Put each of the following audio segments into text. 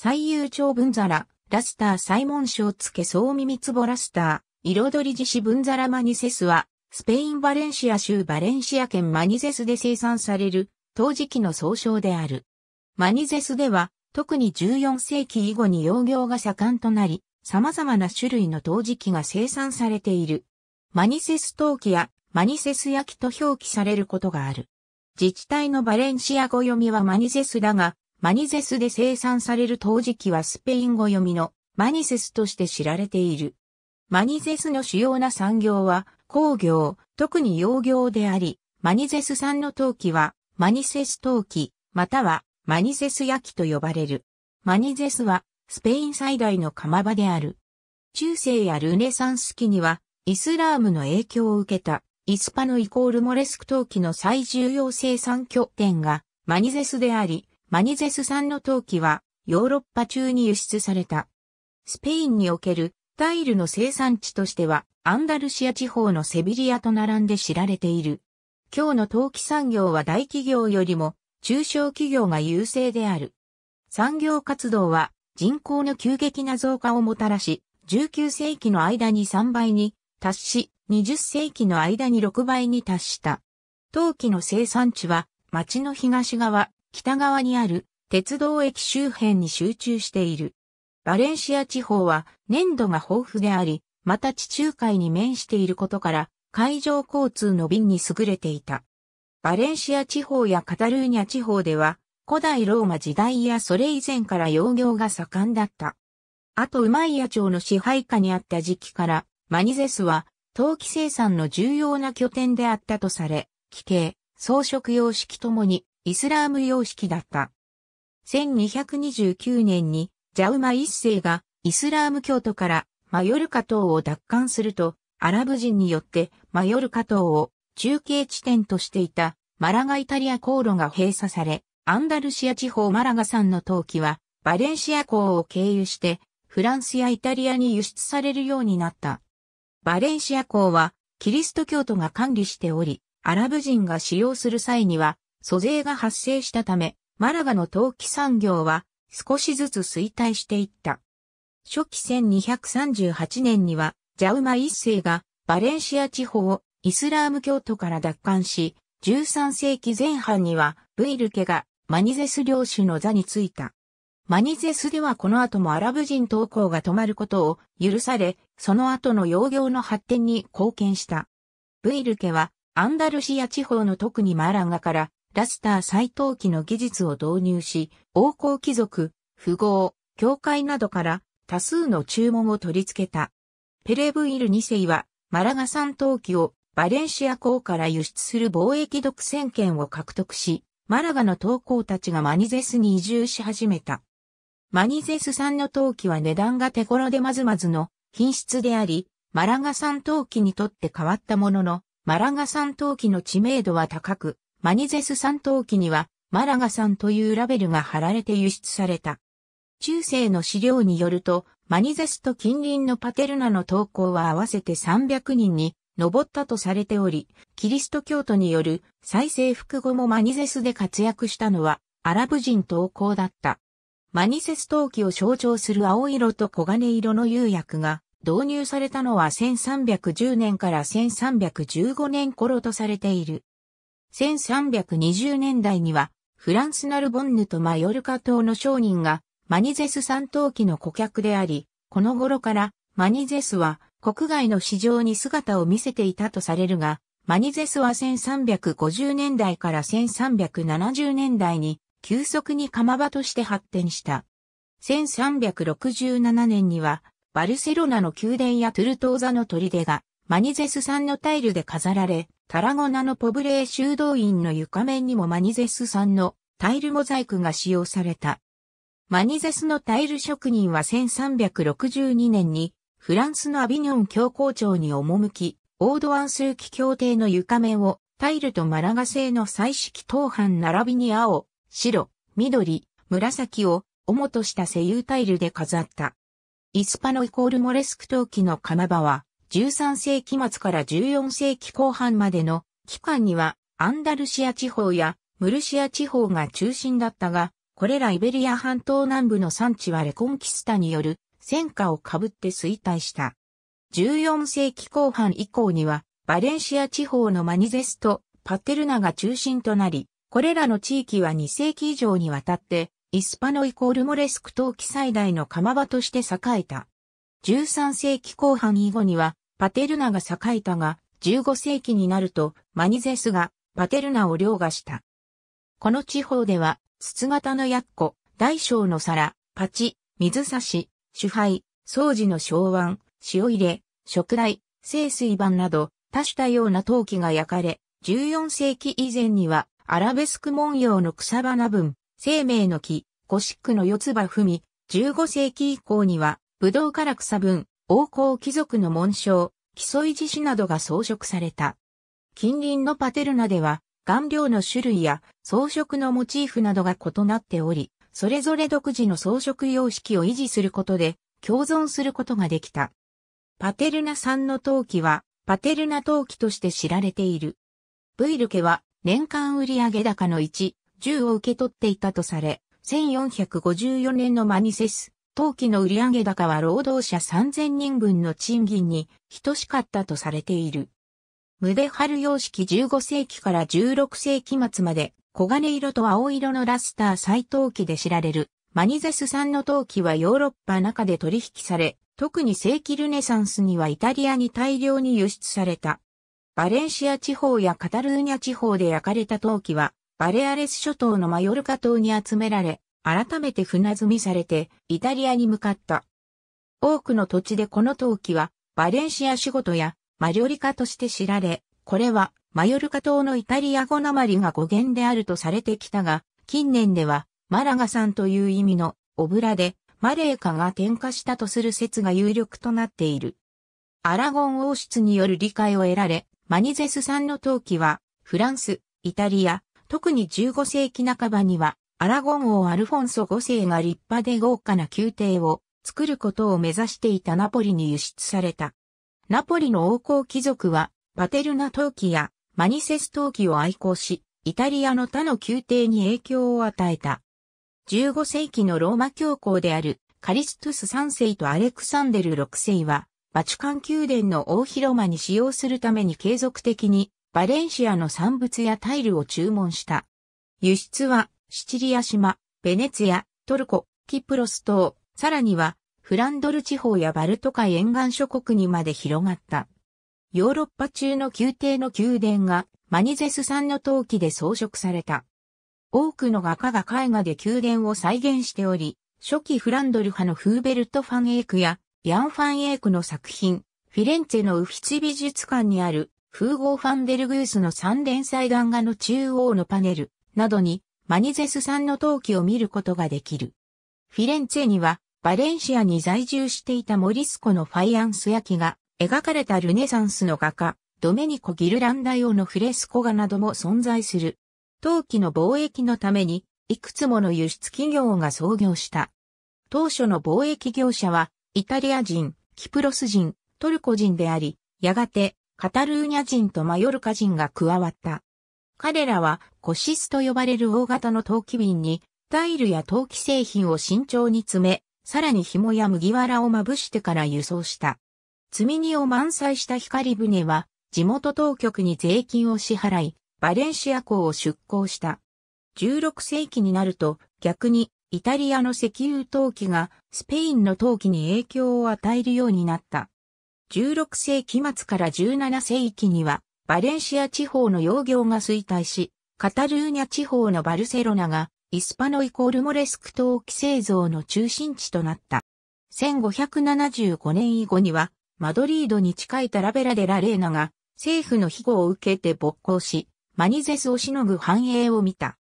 最優長文皿、ラスターサイモン賞付け総耳つぼラスター、彩り自子文皿マニセスは、スペインバレンシア州バレンシア県マニゼスで生産される、陶磁器の総称である。マニゼスでは、特に14世紀以後に養業が盛んとなり、様々な種類の陶磁器が生産されている。マニセス陶器やマニセス焼きと表記されることがある。自治体のバレンシア語読みはマニゼスだが、マニゼスで生産される陶磁器はスペイン語読みのマニセスとして知られている。マニゼスの主要な産業は工業、特に洋業であり、マニゼス産の陶器はマニセス陶器、またはマニセス焼きと呼ばれる。マニゼスはスペイン最大の釜場である。中世やルネサンス期にはイスラームの影響を受けたイスパノイコールモレスク陶器の最重要生産拠点がマニゼスであり、マニゼス産の陶器はヨーロッパ中に輸出された。スペインにおけるタイルの生産地としてはアンダルシア地方のセビリアと並んで知られている。今日の陶器産業は大企業よりも中小企業が優勢である。産業活動は人口の急激な増加をもたらし、19世紀の間に3倍に達し、20世紀の間に6倍に達した。陶器の生産地は町の東側、北側にある鉄道駅周辺に集中している。バレンシア地方は粘土が豊富であり、また地中海に面していることから海上交通の便に優れていた。バレンシア地方やカタルーニャ地方では古代ローマ時代やそれ以前から養業が盛んだった。あとウマイヤ朝の支配下にあった時期からマニゼスは陶器生産の重要な拠点であったとされ、規定、装飾様式ともにイスラーム様式だった。1229年にジャウマ一世がイスラーム教徒からマヨルカ島を奪還すると、アラブ人によってマヨルカ島を中継地点としていたマラガイタリア航路が閉鎖され、アンダルシア地方マラガんの陶器はバレンシア港を経由してフランスやイタリアに輸出されるようになった。バレンシア港はキリスト教徒が管理しており、アラブ人が使用する際には租税が発生したため、マラガの陶器産業は少しずつ衰退していった。初期1238年には、ジャウマ一世がバレンシア地方をイスラーム教徒から奪還し、13世紀前半にはブイル家がマニゼス領主の座に着いた。マニゼスではこの後もアラブ人投稿が止まることを許され、その後の洋業の発展に貢献した。ブイル家はアンダルシア地方の特にマラガからラスター再登記の技術を導入し、王侯貴族、富豪、教会などから多数の注文を取り付けた。ペレブイル2世は、マラガ3。陶器をバレンシア港から輸出する貿易独占権を獲得し、マラガの陶稿たちがマニゼスに移住し始めた。マニゼス産の陶器は値段が手頃でまずまずの品質であり、マラガ産陶器にとって変わったものの、マラガ産陶器の知名度は高く、マニゼス3等機には、マラガさんというラベルが貼られて輸出された。中世の資料によると、マニゼスと近隣のパテルナの投稿は合わせて300人に上ったとされており、キリスト教徒による再生服後もマニゼスで活躍したのはアラブ人投稿だった。マニセス陶器を象徴する青色と黄金色の釉薬が導入されたのは1310年から1315年頃とされている。1320年代には、フランスナルボンヌとマヨルカ島の商人が、マニゼス三島機の顧客であり、この頃からマニゼスは国外の市場に姿を見せていたとされるが、マニゼスは1350年代から1370年代に急速に釜場として発展した。1367年にはバルセロナの宮殿やトゥルトーザの砦がマニゼス産のタイルで飾られ、タラゴナのポブレー修道院の床面にもマニゼス産のタイルモザイクが使用された。マニゼスのタイル職人は1362年にフランスのアビニョン教皇庁に赴き、オードワンスーキ協定の床面をタイルとマラガ製の彩色等版並びに青、白、緑、紫を主とした西遊タイルで飾った。イスパノイコールモレスク陶器の釜場は13世紀末から14世紀後半までの期間にはアンダルシア地方やムルシア地方が中心だったが、これらイベリア半島南部の産地はレコンキスタによる戦火を被って衰退した。14世紀後半以降には、バレンシア地方のマニゼスト、パテルナが中心となり、これらの地域は2世紀以上にわたって、イスパノイコールモレスク陶器最大の釜場として栄えた。13世紀後半以後には、パテルナが栄えたが、15世紀になると、マニゼスがパテルナを凌駕した。この地方では、筒型のッコ、大小の皿、パチ、水差し、主杯、掃除の小碗、塩入れ、食材、清水板など、多種多様な陶器が焼かれ、14世紀以前には、アラベスク文様の草花分、生命の木、ゴシックの四つ葉踏み、15世紀以降には、ブドウから草分、王侯貴族の紋章、基礎維持種などが装飾された。近隣のパテルナでは、顔料の種類や装飾のモチーフなどが異なっており、それぞれ独自の装飾様式を維持することで共存することができた。パテルナ産の陶器は、パテルナ陶器として知られている。ブイル家は年間売上高の1、10を受け取っていたとされ、1454年のマニセス、当期の売上高は労働者3000人分の賃金に等しかったとされている。ムデハル様式15世紀から16世紀末まで黄金色と青色のラスター再陶器で知られるマニゼス産の陶器はヨーロッパ中で取引され、特に世紀ルネサンスにはイタリアに大量に輸出された。バレンシア地方やカタルーニャ地方で焼かれた陶器は、バレアレス諸島のマヨルカ島に集められ、改めて船積みされて、イタリアに向かった。多くの土地でこの陶器は、バレンシア仕事や、マリョリカとして知られ、これは、マヨルカ島のイタリア語なまりが語源であるとされてきたが、近年では、マラガさんという意味の、オブラで、マレーカが転化したとする説が有力となっている。アラゴン王室による理解を得られ、マニゼス産の陶器は、フランス、イタリア、特に15世紀半ばには、アラゴン王アルフォンソ5世が立派で豪華な宮廷を作ることを目指していたナポリに輸出された。ナポリの王侯貴族は、パテルナ陶器やマニセス陶器を愛好し、イタリアの他の宮廷に影響を与えた。15世紀のローマ教皇であるカリストゥス3世とアレクサンデル6世は、バチカン宮殿の大広間に使用するために継続的にバレンシアの産物やタイルを注文した。輸出はシチリア島、ベネツィア、トルコ、キプロス島、さらには、フランドル地方やバルト海沿岸諸国にまで広がった。ヨーロッパ中の宮廷の宮殿がマニゼス産の陶器で装飾された。多くの画家が絵画で宮殿を再現しており、初期フランドル派のフーベルト・ファンエークやヤン・ファンエークの作品、フィレンツェのウフィツ美術館にあるフーゴー・ファンデルグースの三連祭壇画の中央のパネルなどにマニゼス産の陶器を見ることができる。フィレンツェには、バレンシアに在住していたモリスコのファイアンス焼きが、描かれたルネサンスの画家、ドメニコ・ギルランダ用のフレスコ画なども存在する。陶器の貿易のために、いくつもの輸出企業が創業した。当初の貿易業者は、イタリア人、キプロス人、トルコ人であり、やがて、カタルーニャ人とマヨルカ人が加わった。彼らはコシスと呼ばれる大型の陶器瓶にタイルや陶器製品を慎重に詰め、さらに紐や麦わらをまぶしてから輸送した。積み荷を満載した光船は、地元当局に税金を支払い、バレンシア港を出港した。16世紀になると、逆に、イタリアの石油陶器がスペインの陶器に影響を与えるようになった。16世紀末から17世紀には、バレンシア地方の洋行が衰退し、カタルーニャ地方のバルセロナが、イスパノイコールモレスク陶器製造の中心地となった。1575年以後には、マドリードに近いタラベラデラレーナが、政府の庇護を受けて勃興し、マニゼスをしのぐ繁栄を見た。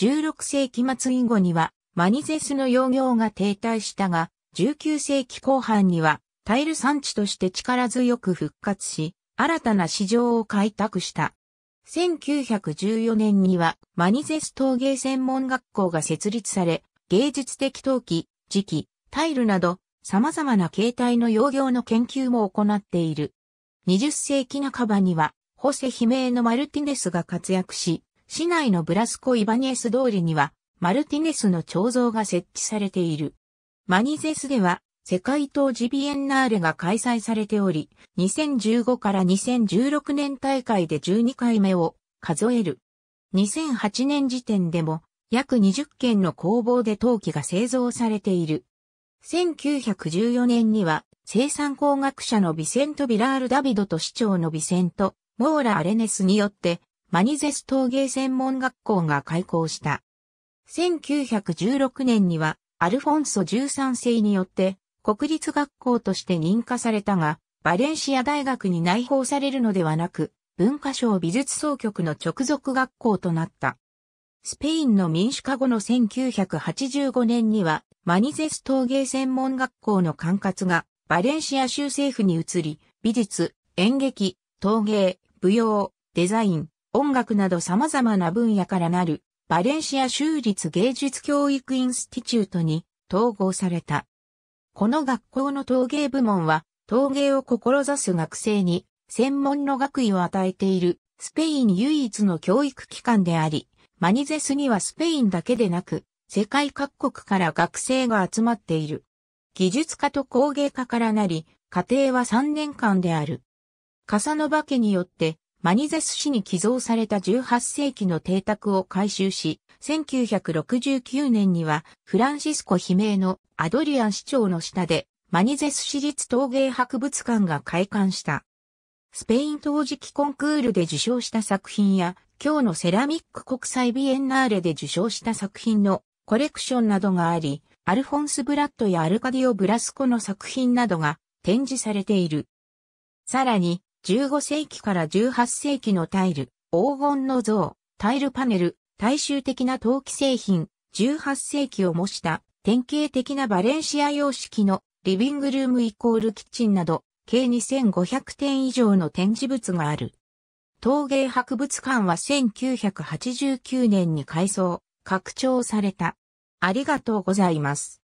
16世紀末以後には、マニゼスの養業が停滞したが、19世紀後半には、タイル産地として力強く復活し、新たな市場を開拓した。1914年にはマニゼス陶芸専門学校が設立され、芸術的陶器、磁器、タイルなど様々な形態の用業の研究も行っている。20世紀半ばには、ホセ悲鳴のマルティネスが活躍し、市内のブラスコ・イバニエス通りには、マルティネスの彫像が設置されている。マニゼスでは、世界当時ビエンナーレが開催されており、2015から2016年大会で12回目を数える。2008年時点でも約20件の工房で陶器が製造されている。1914年には生産工学者のビセント・ビラール・ダビドと市長のビセント・モーラ・アレネスによってマニゼス陶芸専門学校が開校した。1916年にはアルフォンソ13世によって国立学校として認可されたが、バレンシア大学に内包されるのではなく、文化省美術総局の直属学校となった。スペインの民主化後の1985年には、マニゼス陶芸専門学校の管轄がバレンシア州政府に移り、美術、演劇、陶芸、舞踊、デザイン、音楽など様々な分野からなるバレンシア州立芸術教育インスティチュートに統合された。この学校の陶芸部門は、陶芸を志す学生に、専門の学位を与えている、スペイン唯一の教育機関であり、マニゼスにはスペインだけでなく、世界各国から学生が集まっている。技術家と工芸家からなり、家庭は3年間である。カサノバ家によってマニゼス市に寄贈された18世紀の邸宅を改修し、1969年にはフランシスコ悲鳴のアドリアン市長の下でマニゼス市立陶芸博物館が開館した。スペイン陶磁器コンクールで受賞した作品や、今日のセラミック国際ビエンナーレで受賞した作品のコレクションなどがあり、アルフォンス・ブラッドやアルカディオ・ブラスコの作品などが展示されている。さらに、15世紀から18世紀のタイル、黄金の像、タイルパネル、大衆的な陶器製品、18世紀を模した典型的なバレンシア様式のリビングルームイコールキッチンなど、計2500点以上の展示物がある。陶芸博物館は1989年に改装、拡張された。ありがとうございます。